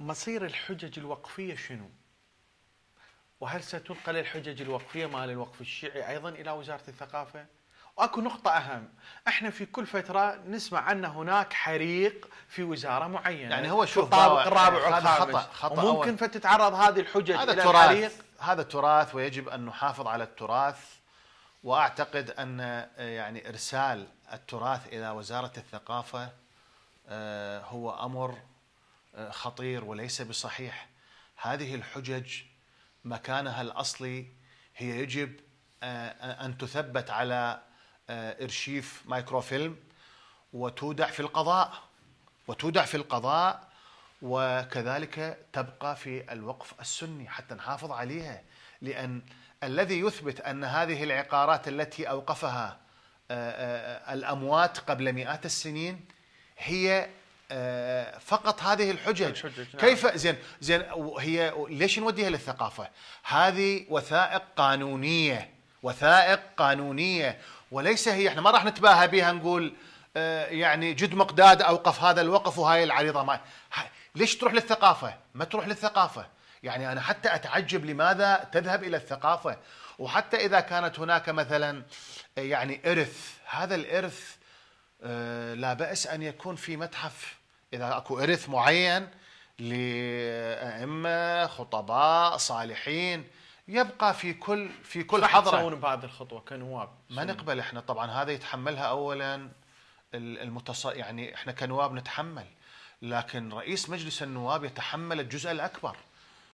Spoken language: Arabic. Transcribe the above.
مصير الحجج الوقفية شنو؟ وهل ستنقل الحجج الوقفية مال الوقف الشيعي أيضا إلى وزارة الثقافة؟ واكو نقطة أهم، احنا في كل فترة نسمع أن هناك حريق في وزارة معينة يعني هو شوف الطابق الرابع والخامس خطأ خطأ ممكن فتتعرض هذه الحجج هذا إلى الحريق هذا التراث ويجب أن نحافظ على التراث وأعتقد أن آه، يعني إرسال التراث إلى وزارة الثقافة آه، هو أمر خطير وليس بصحيح هذه الحجج مكانها الاصلي هي يجب آه، ان تثبت على آه، ارشيف مايكروفيلم وتودع في القضاء وتودع في القضاء وكذلك تبقى في الوقف السني حتى نحافظ عليها لان الذي يثبت ان هذه العقارات التي اوقفها آه، الاموات قبل مئات السنين هي آه، فقط هذه الحجج, الحجج نعم. كيف زين زين هي ليش نوديها للثقافه؟ هذه وثائق قانونيه وثائق قانونيه وليس هي احنا ما راح نتباهى بها نقول آه، يعني جد مقداد اوقف هذا الوقف وهاي العريضه ما ليش تروح للثقافه؟ ما تروح للثقافه يعني انا حتى اتعجب لماذا تذهب الى الثقافه وحتى اذا كانت هناك مثلا آه، يعني ارث هذا الارث لا بأس أن يكون في متحف اذا اكو ارث معين لائمه خطباء صالحين يبقى في كل في كل حضره تسوون بعد الخطوه كنواب ما نقبل احنا طبعا هذا يتحملها اولا المتص يعني احنا كنواب نتحمل لكن رئيس مجلس النواب يتحمل الجزء الاكبر